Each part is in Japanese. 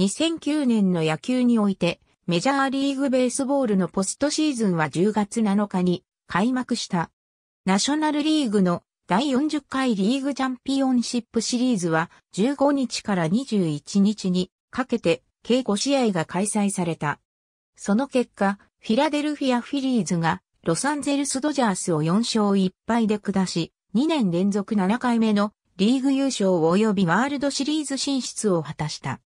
2009年の野球において、メジャーリーグベースボールのポストシーズンは10月7日に開幕した。ナショナルリーグの第40回リーグチャンピオンシップシリーズは15日から21日にかけて計5試合が開催された。その結果、フィラデルフィアフィリーズがロサンゼルスドジャースを4勝1敗で下し、2年連続7回目のリーグ優勝及びワールドシリーズ進出を果たした。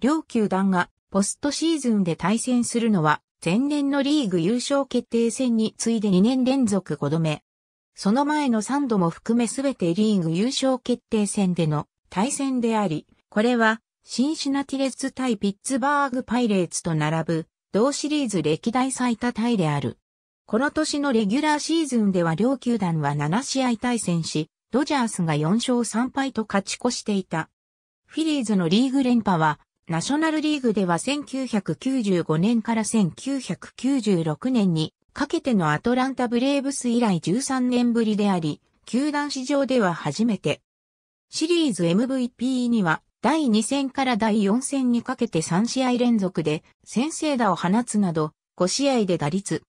両球団がポストシーズンで対戦するのは、前年のリーグ優勝決定戦に次いで2年連続5度目。その前の3度も含めすべてリーグ優勝決定戦での対戦であり、これはシンシナティレッツ対ピッツバーグパイレーツと並ぶ同シリーズ歴代最多タイである。この年のレギュラーシーズンでは両球団は7試合対戦し、ドジャースが4勝3敗と勝ち越していた。フィリーズのリーグ連覇はナショナルリーグでは1995年から1996年にかけてのアトランタブレーブス以来13年ぶりであり、球団史上では初めて。シリーズ MVP には第2戦から第4戦にかけて3試合連続で先制打を放つなど5試合で打率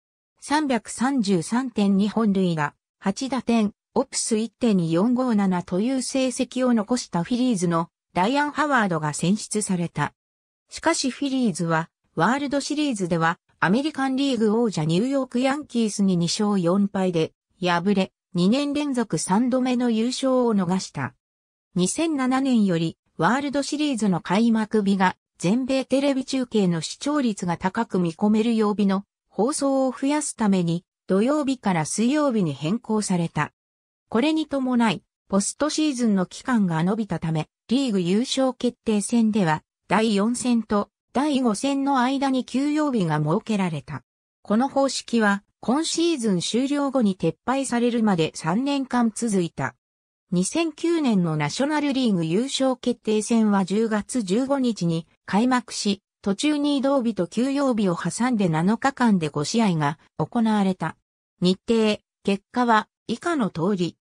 333.2本塁打、8打点、オプス1.457という成績を残したフィリーズのライアン・ハワードが選出された。しかしフィリーズは、ワールドシリーズでは、アメリカンリーグ王者ニューヨークヤンキースに2勝4敗で、敗れ、2年連続3度目の優勝を逃した。2007年より、ワールドシリーズの開幕日が、全米テレビ中継の視聴率が高く見込める曜日の放送を増やすために、土曜日から水曜日に変更された。これに伴い、ポストシーズンの期間が延びたため、リーグ優勝決定戦では、第4戦と第5戦の間に休養日が設けられた。この方式は、今シーズン終了後に撤廃されるまで3年間続いた。2009年のナショナルリーグ優勝決定戦は10月15日に開幕し、途中に移動日と休養日を挟んで7日間で5試合が行われた。日程、結果は以下の通り。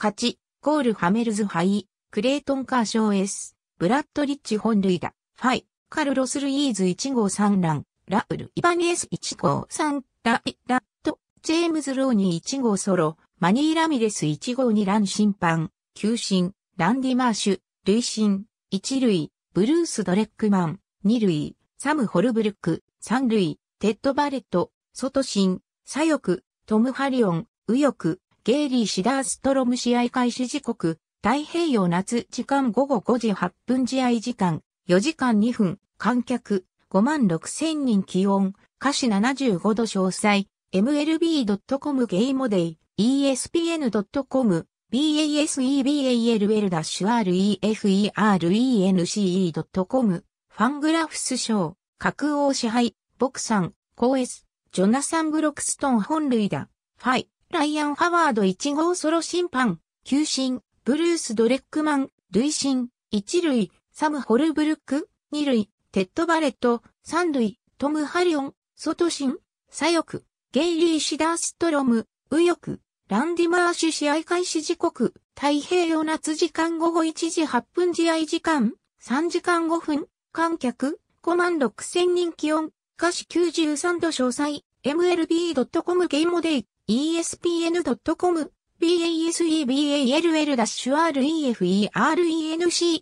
勝ち、コール・ハメルズ・ハイ、クレイトン・カーショー・エス、ブラッド・リッチ本塁打、ファイ、カルロス・ルイーズ1号3ラン、ラウル・イバニエス1号3、ライ、ラット、ジェームズ・ローニー1号ソロ、マニー・ラミレス1号2ラン審判、球審、ランディ・マーシュ、累審、1塁、ブルース・ドレックマン、2塁、サム・ホルブルック、3塁、テッド・バレット、外審、左翼、トム・ハリオン、右翼、ゲイリー・シダーストロム試合開始時刻、太平洋夏時間午後5時8分試合時間、4時間2分、観客、5万6千人気温、歌詞75度詳細、mlb.com ゲイモデイ、espn.com、baseball-referen.com、ファングラフス賞、格王支配、ボクさん、コーエス、ジョナサン・ブロックストン本塁打、ファイ。ライアン・ハワード1号ソロ審判、球審、ブルース・ドレックマン、類審、1塁、サム・ホルブルック、2塁、テッド・バレット、3塁、トム・ハリオン、外審、左翼、ゲイリー・シダーストロム、右翼、ランディ・マーシュ試合開始時刻、太平洋夏時間午後1時8分試合時間、3時間5分、観客、5万6000人気温、歌詞93度詳細、mlb.com ゲイモデイ。espn.com baseball-referen.com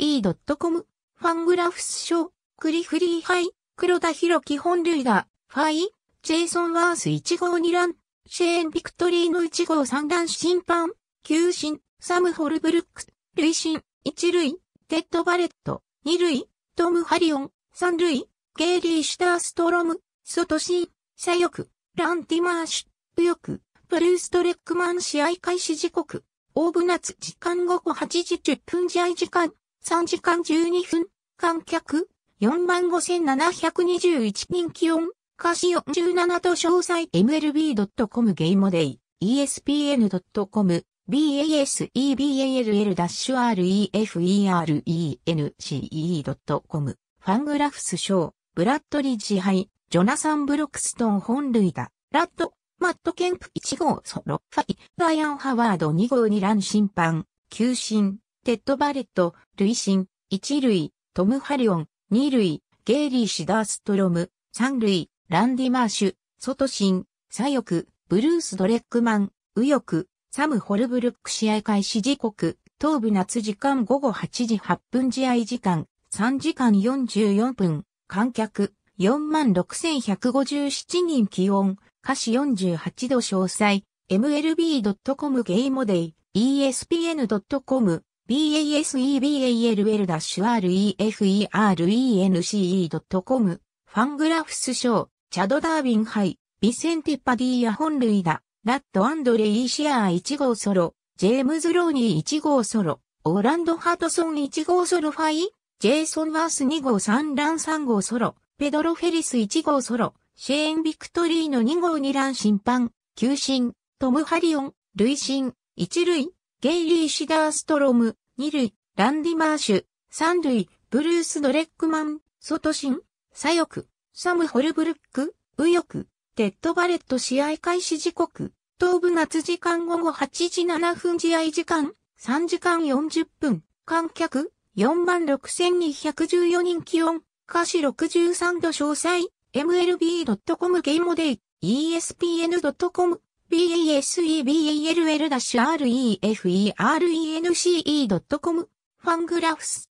e ファングラフスシー、クリフリーハイ、黒田博基本類が、ファイ、ジェイソンワース1号2ラン、シェーン・ビクトリーヌ1号3段審判、球審、サム・ホルブルックス、累審、1塁、テッド・バレット、2塁、トム・ハリオン、3塁、ゲイリー・シュターストロム、ソトシー、左翼、ランティマーシュ、右翼、プルーストレックマン試合開始時刻、オーブナツ時間午後8時10分試合時間、3時間12分、観客、45,721人気温、歌詞47と詳細 MLB.com ゲイモデイ、ESPN.com、baseball-reference.com、ファングラフスショー、ブラッドリー支配、ジョナサン・ブロックストン本塁打、ラッド、マット・ケンプ1号ソロファイ、ライアン・ハワード2号に乱審判、球審、テッド・バレット、累審、1塁、トム・ハリオン、2塁、ゲイリー・シダーストロム、3塁、ランディ・マーシュ、ソト・シン、左翼、ブルース・ドレックマン、右翼、サム・ホルブルック試合開始時刻、東部夏時間午後8時8分試合時間、3時間44分、観客、46,157人気温、歌詞48度詳細、mlb.com ゲイモデイ、espn.com、b a s e b a l r e f e r e n c e c o m ファングラフスショー、チャドダービンハイ、ビセンテ・パディア本類だ、ラットアンドレイ・シアー1号ソロ、ジェームズ・ローニー1号ソロ、オーランド・ハトソン1号ソロファイ、ジェイソン・ワース2号3ラン3号ソロ、ペドロ・フェリス1号ソロ、シェーン・ビクトリーの2号2ラン審判、球審、トム・ハリオン、累審、1塁、ゲイリー・シダーストロム、2塁、ランディ・マーシュ、3塁、ブルース・ドレックマン、ソトシン、左翼、サム・ホルブルック、右翼、テッド・バレット試合開始時刻、東部夏時間午後8時7分試合時間、3時間40分、観客、46,214人気温、歌詞63度詳細、mlb.com ゲームデイ、espn.com、baseball-referen.com e c、ファングラフス。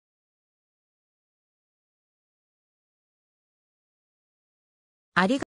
ありが